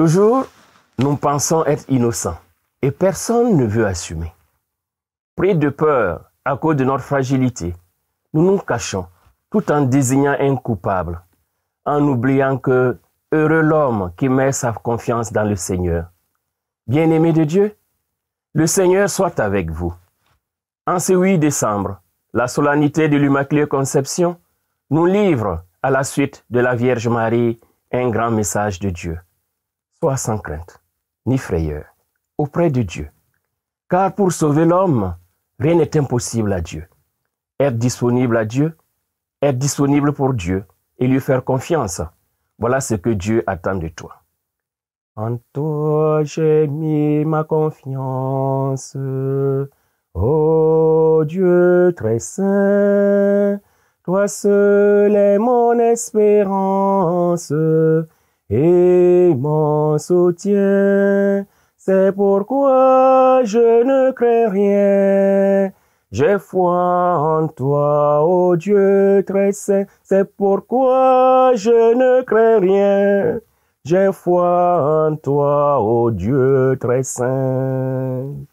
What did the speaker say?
Toujours, nous pensons être innocents et personne ne veut assumer. Pris de peur à cause de notre fragilité, nous nous cachons tout en désignant un coupable, en oubliant que heureux l'homme qui met sa confiance dans le Seigneur. Bien-aimés de Dieu, le Seigneur soit avec vous. En ce 8 décembre, la solennité de l'Immaculée Conception nous livre à la suite de la Vierge Marie un grand message de Dieu. Sois sans crainte, ni frayeur, auprès de Dieu. Car pour sauver l'homme, rien n'est impossible à Dieu. Être disponible à Dieu, être disponible pour Dieu et lui faire confiance. Voilà ce que Dieu attend de toi. En toi j'ai mis ma confiance. Ô oh Dieu très saint, toi seul est mon espérance et mon soutien. C'est pourquoi je ne crains rien. J'ai foi en toi, ô Dieu très saint. C'est pourquoi je ne crains rien. J'ai foi en toi, ô Dieu très saint.